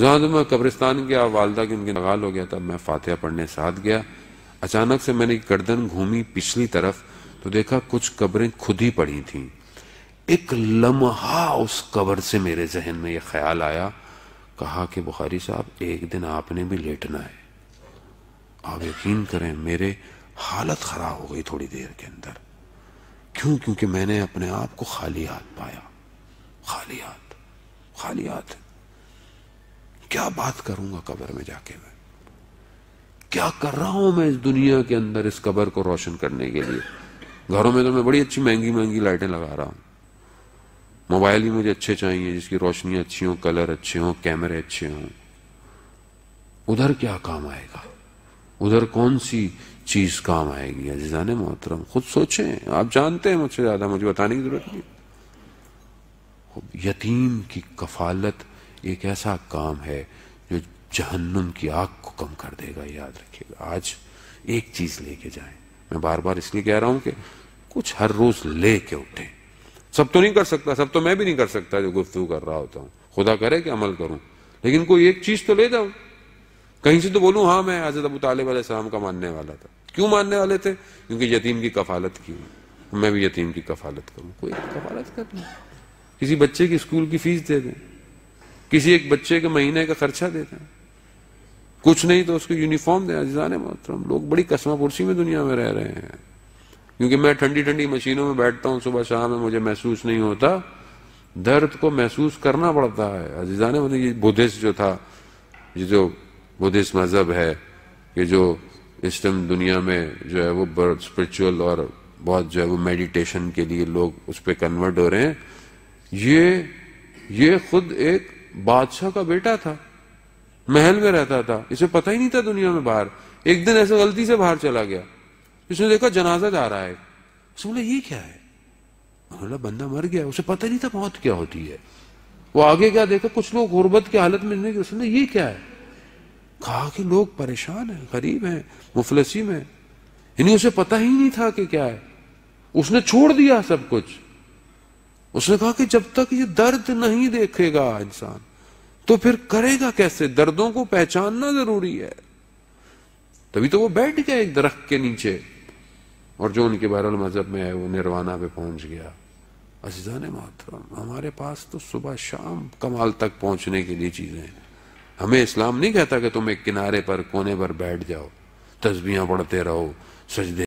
जहां मैं कब्रिस्तान गया वालदा की उनके नगाल हो गया तब मैं फातिहा पढ़ने साथ गया अचानक से मैंने गर्दन घूमी पिछली तरफ तो देखा कुछ कब्रें खुद ही पड़ी थीं एक लम्हा उस कब्र से मेरे जहन में यह ख्याल आया कहा कि बुखारी साहब एक दिन आपने भी लेटना है आप यकीन करें मेरे हालत ख़राब हो गई थोड़ी देर के अंदर क्यों क्योंकि मैंने अपने आप को खाली हाथ पाया खाली हाथ खाली हाथ क्या बात करूंगा कबर में जाके मैं क्या कर रहा हूं मैं इस दुनिया के अंदर इस कबर को रोशन करने के लिए घरों में तो मैं बड़ी अच्छी महंगी महंगी लाइटें लगा रहा हूं मोबाइल ही मुझे अच्छे चाहिए जिसकी रोशनी अच्छी हो कलर अच्छे हो कैमरे अच्छे हों उधर क्या काम आएगा उधर कौन सी चीज काम आएगी ने मोहतरम खुद सोचे आप जानते हैं मुझसे ज्यादा मुझे बताने की जरूरत नहीं यतीम की कफालत एक ऐसा काम है जो जहन्नुम की आग को कम कर देगा याद रखिएगा आज एक चीज लेके जाए मैं बार बार इसलिए कह रहा हूं कि कुछ हर रोज लेके उठे सब तो नहीं कर सकता सब तो मैं भी नहीं कर सकता जो गुफ्तु कर रहा होता हूं खुदा करे कि अमल करूं लेकिन कोई एक चीज तो ले जाऊं कहीं से तो बोलूं हाँ मैं हजरत अबू तालब सलाम का मानने वाला था क्यों मानने वाले थे क्योंकि यतीम की कफालत की मैं भी यतीम की कफालत करूं कोई कफालत कर किसी बच्चे की स्कूल की फीस दे दें किसी एक बच्चे के महीने का खर्चा देते हैं कुछ नहीं तो उसको यूनिफॉर्म दे अजान मोहतरम लोग बड़ी कसमापुरसी में दुनिया में रह रहे हैं क्योंकि मैं ठंडी ठंडी मशीनों में बैठता हूं सुबह शाम में मुझे महसूस नहीं होता दर्द को महसूस करना पड़ता है अजीजान मतलब ये बुद्धिस्ट जो था ये जो बुद्धिस्ट मजहब है कि जो इस टाइम दुनिया में जो है वो स्पिरिचुअल और बहुत जो है वो मेडिटेशन के लिए लोग उस पर कन्वर्ट हो रहे हैं ये ये खुद एक बादशाह का बेटा था महल में रहता था इसे पता ही नहीं था दुनिया में बाहर एक दिन ऐसे गलती से बाहर चला गया इसने देखा जनाजा जा रहा है उसने बोला ये क्या है बोला बंदा मर गया उसे पता नहीं था मौत क्या होती है वो आगे क्या देखा कुछ लोग गुर्बत की हालत में उसने ये क्या है कहा कि लोग परेशान है गरीब है मुफलसी में यानी उसे पता ही नहीं था कि क्या है उसने छोड़ दिया सब कुछ उसने कहा कि जब तक ये दर्द नहीं देखेगा इंसान तो फिर करेगा कैसे दर्दों को पहचानना जरूरी है तभी तो वो बैठ गया एक दरख्त के नीचे और जो उनके बहरल मजहब में है वो निर्वाणा पे पहुंच गया अजीजा ने मोहतरम हमारे पास तो सुबह शाम कमाल तक पहुंचने के लिए चीज़ें हैं हमें इस्लाम नहीं कहता कि तुम एक किनारे पर कोने पर बैठ जाओ तस्बियां पढ़ते रहो सजदे